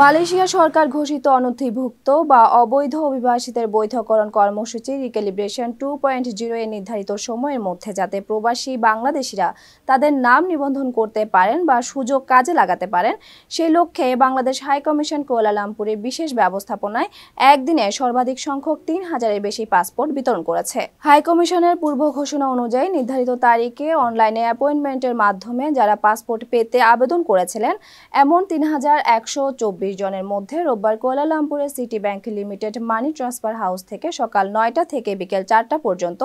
Malaysia সরকার ঘোষিত অনধিভুক্ত বা অবৈধ অভিবাসীদের বৈধকরণ কর্মসূচি রিকেলিব্রেশন টু পয়েন্ট জিরো এ নির্ধারিত সময়ের মধ্যে যাতে প্রবাসী বাংলাদেশিরা তাদের নাম নিবন্ধন করতে পারেন বা সুযোগ কাজে লাগাতে পারেন সেই লক্ষ্যে বাংলাদেশ হাইকমিশন কোয়ালালামপুরে বিশেষ ব্যবস্থাপনায় একদিনে সর্বাধিক সংখ্যক তিন হাজারের বেশি পাসপোর্ট বিতরণ করেছে হাইকমিশনের পূর্ব ঘোষণা অনুযায়ী নির্ধারিত তারিখে অনলাইনে অ্যাপয়েন্টমেন্টের মাধ্যমে যারা পাসপোর্ট পেতে আবেদন করেছিলেন এমন তিন হাজার একশো ২০ জনের মধ্যে রোববার কোয়ালালামপুরের city bank limited money transfer house থেকে সকাল নয়টা থেকে বিকেল চারটা পর্যন্ত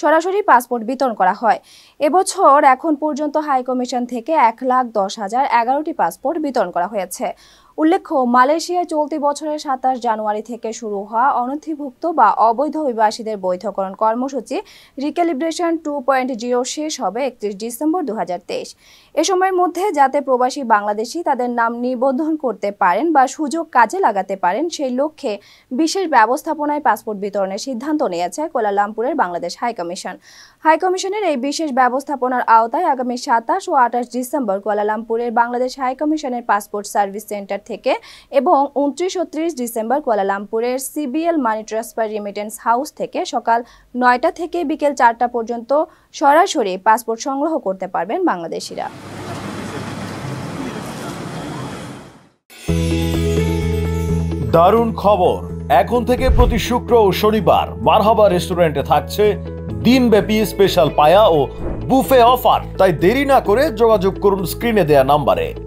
সরাসরি পাসপোর্ট বিতরণ করা হয় এবছর এখন পর্যন্ত হাইকমিশন থেকে এক লাখ দশ হাজার এগারোটি পাসপোর্ট বিতরণ করা হয়েছে উল্লেখ্য মালয়েশিয়ায় চলতি বছরের সাতাশ জানুয়ারি থেকে শুরু হওয়া অনথিভুক্ত বা অবৈধ অভিবাসীদের বৈধকরণ কর্মসূচি রিক্যালিব্রেশন টু পয়েন্ট জিরো শেষ হবে একত্রিশ ডিসেম্বর দু এ সময়ের মধ্যে যাতে প্রবাসী বাংলাদেশি তাদের নাম নিবন্ধন করতে পারেন বা সুযোগ কাজে লাগাতে পারেন সেই লক্ষ্যে বিশেষ ব্যবস্থাপনায় পাসপোর্ট বিতরণের সিদ্ধান্ত নিয়েছে কোলালামপুরের বাংলাদেশ হাইকমিশন হাইকমিশনের এই বিশেষ ব্যবস্থাপনার আওতায় আগামী সাতাশ ও আঠাশ ডিসেম্বর কোয়ালালামপুরের বাংলাদেশ হাইকমিশনের পাসপোর্ট সার্ভিস সেন্টার থেকে এবং উনত্রিশ ও ত্রিশ ডিসেম্বর কুয়ালালামপুরের CBL money transfer remittance house থেকে সকাল নয়টা থেকে বিকেল চারটা পর্যন্ত সরাসরি পাসপোর্ট সংগ্রহ করতে পারবেন বাংলাদেশিরা দারুণ খবর এখন থেকে প্রতি শুক্র ও শনিবার মারহাবা রেস্টুরেন্টে থাকছে দিনব্যাপী স্পেশাল পায়া ও বুফে অফার তাই দেরি না করে যোগাযোগ করুন স্ক্রিনে দেয়া নাম্বারে